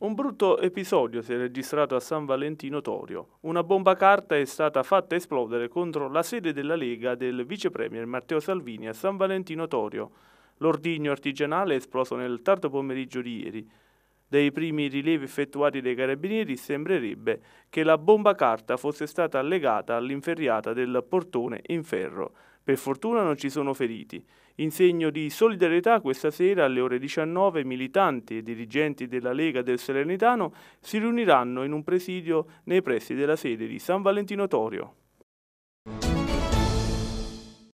Un brutto episodio si è registrato a San Valentino Torio. Una bomba carta è stata fatta esplodere contro la sede della Lega del vice premier Matteo Salvini a San Valentino Torio. L'ordigno artigianale è esploso nel tardo pomeriggio di ieri. Dai primi rilievi effettuati dai carabinieri sembrerebbe che la bomba carta fosse stata legata all'inferriata del portone in ferro. Per fortuna non ci sono feriti. In segno di solidarietà questa sera alle ore 19 militanti e dirigenti della Lega del Salernitano si riuniranno in un presidio nei pressi della sede di San Valentino Torio.